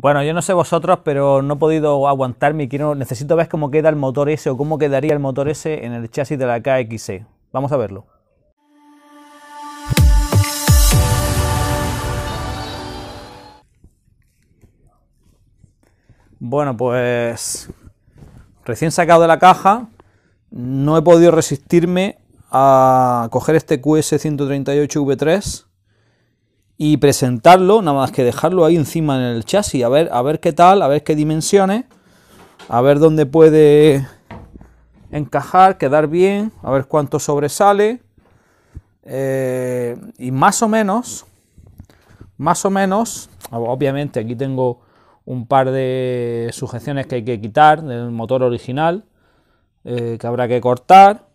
Bueno, yo no sé vosotros, pero no he podido aguantarme y quiero, necesito ver cómo queda el motor ese o cómo quedaría el motor ese en el chasis de la KXC. Vamos a verlo. Bueno, pues recién sacado de la caja, no he podido resistirme a coger este QS138 V3 y presentarlo, nada más que dejarlo ahí encima en el chasis, a ver, a ver qué tal, a ver qué dimensiones, a ver dónde puede encajar, quedar bien, a ver cuánto sobresale. Eh, y más o menos, más o menos, obviamente aquí tengo un par de sujeciones que hay que quitar del motor original, eh, que habrá que cortar.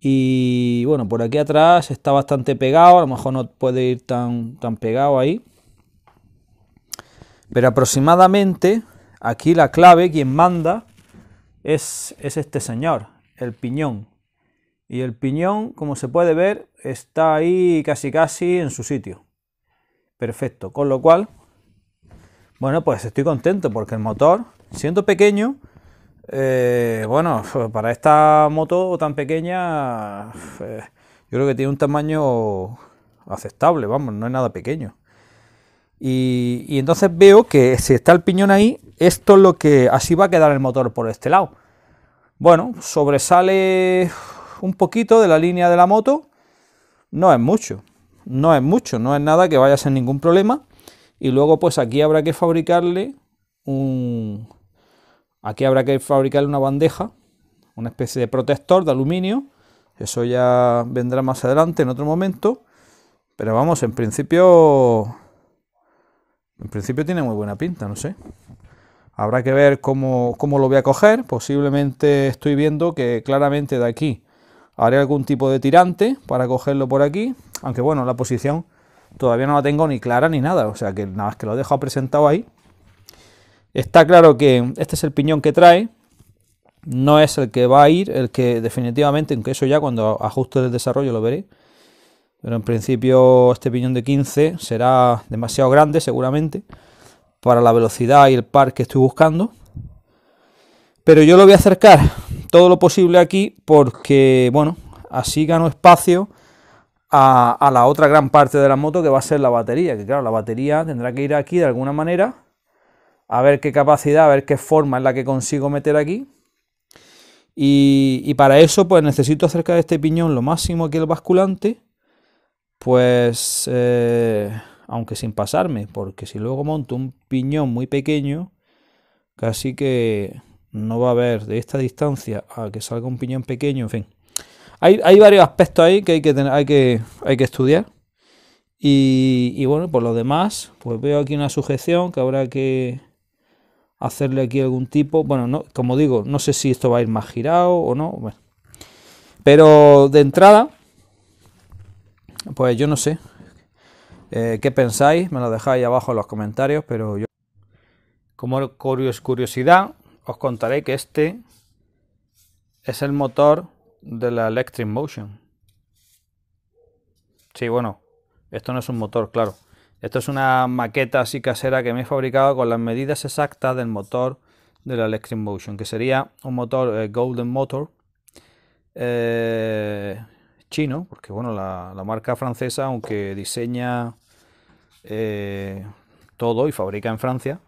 Y bueno, por aquí atrás está bastante pegado, a lo mejor no puede ir tan, tan pegado ahí. Pero aproximadamente aquí la clave, quien manda, es, es este señor, el piñón. Y el piñón, como se puede ver, está ahí casi casi en su sitio. Perfecto, con lo cual, bueno, pues estoy contento porque el motor, siendo pequeño, eh, bueno, para esta moto tan pequeña, eh, yo creo que tiene un tamaño aceptable, vamos, no es nada pequeño. Y, y, entonces veo que si está el piñón ahí, esto es lo que así va a quedar el motor por este lado. Bueno, sobresale un poquito de la línea de la moto, no es mucho, no es mucho, no es nada que vaya a ser ningún problema. Y luego pues aquí habrá que fabricarle un, Aquí habrá que fabricar una bandeja, una especie de protector de aluminio. Eso ya vendrá más adelante en otro momento. Pero vamos, en principio. En principio tiene muy buena pinta, no sé. Habrá que ver cómo, cómo lo voy a coger. Posiblemente estoy viendo que claramente de aquí haré algún tipo de tirante para cogerlo por aquí. Aunque bueno, la posición todavía no la tengo ni clara ni nada. O sea que nada más que lo he dejado presentado ahí. Está claro que este es el piñón que trae, no es el que va a ir, el que definitivamente, aunque eso ya cuando ajuste el desarrollo lo veré, pero en principio este piñón de 15 será demasiado grande seguramente para la velocidad y el par que estoy buscando. Pero yo lo voy a acercar todo lo posible aquí porque, bueno, así gano espacio a la otra gran parte de la moto que va a ser la batería, que claro, la batería tendrá que ir aquí de alguna manera a ver qué capacidad, a ver qué forma es la que consigo meter aquí. Y, para eso, pues necesito acercar este piñón lo máximo que el basculante, pues, eh, aunque sin pasarme, porque si luego monto un piñón muy pequeño, casi que no va a haber de esta distancia a que salga un piñón pequeño, en fin. Hay, varios aspectos ahí que hay que, que, hay que estudiar. Y, y, bueno, por lo demás, pues veo aquí una sujeción que habrá que, hacerle aquí algún tipo, bueno, como digo, no sé si esto va a ir más girado o no, bueno. pero de entrada, pues yo no sé eh, qué pensáis, me lo dejáis abajo en los comentarios, pero yo como curiosidad os contaré que este es el motor de la Electric Motion. Sí, bueno, esto no es un motor, claro. Esto es una maqueta así casera que me he fabricado con las medidas exactas del motor de la Electric Motion, que sería un motor eh, Golden Motor eh, chino, porque bueno, la, marca francesa, aunque diseña eh, todo y fabrica en Francia,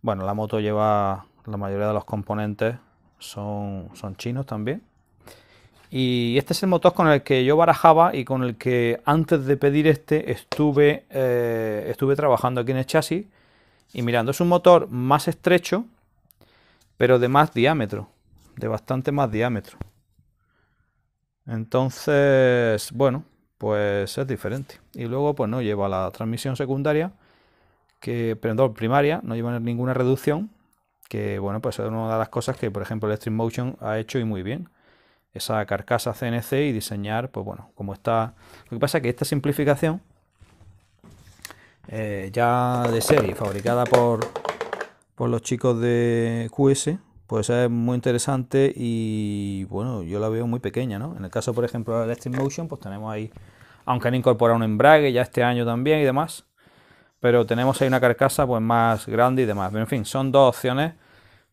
bueno, la moto lleva la mayoría de los componentes son, son chinos también. Y este es el motor con el que yo barajaba y con el que antes de pedir este estuve, eh, estuve trabajando aquí en el chasis y mirando. Es un motor más estrecho, pero de más diámetro, de bastante más diámetro. Entonces, bueno, pues es diferente. Y luego, pues no lleva la transmisión secundaria, que, perdón, primaria, no lleva ninguna reducción, que bueno, pues es una de las cosas que, por ejemplo, el stream Motion ha hecho y muy bien esa carcasa CNC y diseñar, pues bueno, como está... Lo que pasa es que esta simplificación, eh, ya de serie, fabricada por, por los chicos de QS, pues es muy interesante y bueno, yo la veo muy pequeña, ¿no? En el caso, por ejemplo, de Electric Motion, pues tenemos ahí, aunque han incorporado un embrague ya este año también y demás, pero tenemos ahí una carcasa pues más grande y demás. en fin, son dos opciones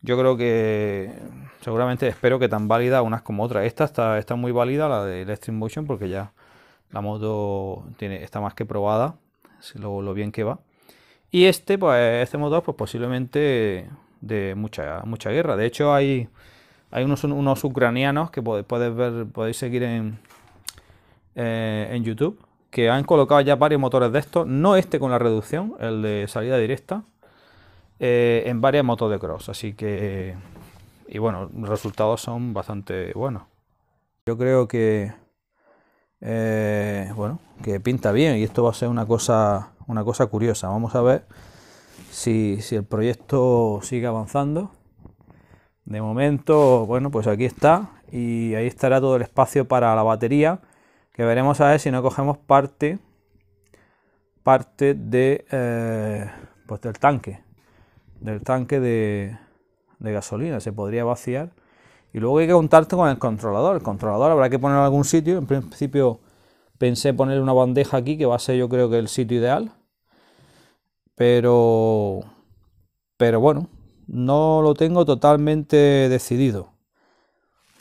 yo creo que seguramente espero que tan válidas unas como otras. Esta está, muy válida, la de Electric Motion, porque ya la moto tiene, está más que probada, lo, bien que va. Y este, pues, este motor, pues posiblemente de mucha, mucha guerra. De hecho, hay, hay unos, unos ucranianos que podéis ver, podéis seguir en, eh, en YouTube, que han colocado ya varios motores de estos. No este con la reducción, el de salida directa, eh, en varias motos de cross. Así que, y bueno, los resultados son bastante buenos. Yo creo que, eh, bueno, que pinta bien y esto va a ser una cosa, una cosa curiosa. Vamos a ver si, el proyecto sigue avanzando. De momento, bueno, pues aquí está y ahí estará todo el espacio para la batería que veremos a ver si no cogemos parte parte de eh, pues del tanque del tanque de, gasolina, se podría vaciar. Y luego hay que contarte con el controlador. El controlador habrá que ponerlo en algún sitio. En principio pensé poner una bandeja aquí, que va a ser yo creo que el sitio ideal. Pero, pero bueno, no lo tengo totalmente decidido.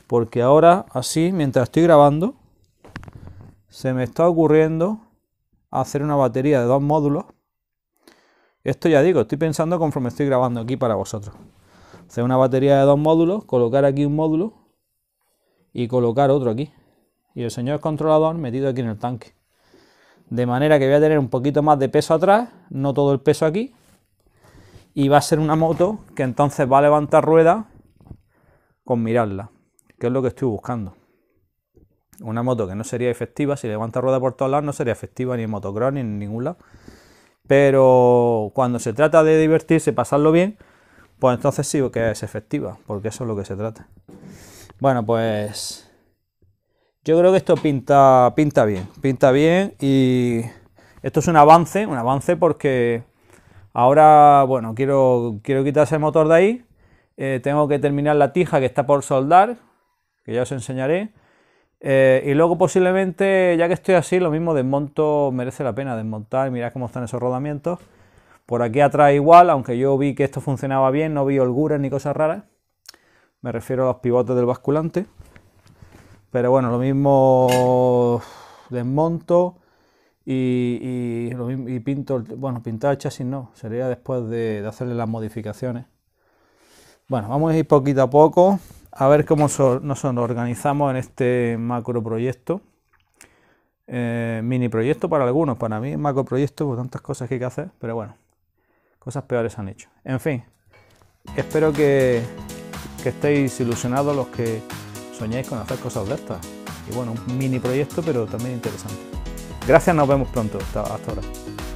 Porque ahora, así, mientras estoy grabando, se me está ocurriendo hacer una batería de dos módulos esto ya digo, estoy pensando conforme estoy grabando aquí para vosotros. Hacer una batería de dos módulos, colocar aquí un módulo y colocar otro aquí. Y el señor controlador metido aquí en el tanque. De manera que voy a tener un poquito más de peso atrás, no todo el peso aquí. Y va a ser una moto que entonces va a levantar rueda con mirarla, que es lo que estoy buscando. Una moto que no sería efectiva, si levanta rueda por todos lados, no sería efectiva ni en motocross ni en ningún lado. Pero cuando se trata de divertirse, pasarlo bien, pues entonces sí que es efectiva, porque eso es lo que se trata. Bueno, pues yo creo que esto pinta, pinta bien, pinta bien y esto es un avance, un avance porque ahora, bueno, quiero, quiero quitarse el motor de ahí, eh, tengo que terminar la tija que está por soldar, que ya os enseñaré, eh, y luego posiblemente, ya que estoy así, lo mismo desmonto, merece la pena desmontar, mirar cómo están esos rodamientos. Por aquí atrás igual, aunque yo vi que esto funcionaba bien, no vi holguras ni cosas raras. Me refiero a los pivotes del basculante. Pero bueno, lo mismo desmonto y, y, pinto, bueno, pintar el chasis no, sería después de hacerle las modificaciones. Bueno, vamos a ir poquito a poco a ver cómo nos organizamos en este macro proyecto. Eh, mini proyecto para algunos, para mí macroproyecto macro proyecto por tantas cosas que hay que hacer, pero bueno, cosas peores han hecho. En fin, espero que, estéis ilusionados los que soñáis con hacer cosas de estas. Y bueno, un mini proyecto, pero también interesante. Gracias, nos vemos pronto. hasta ahora.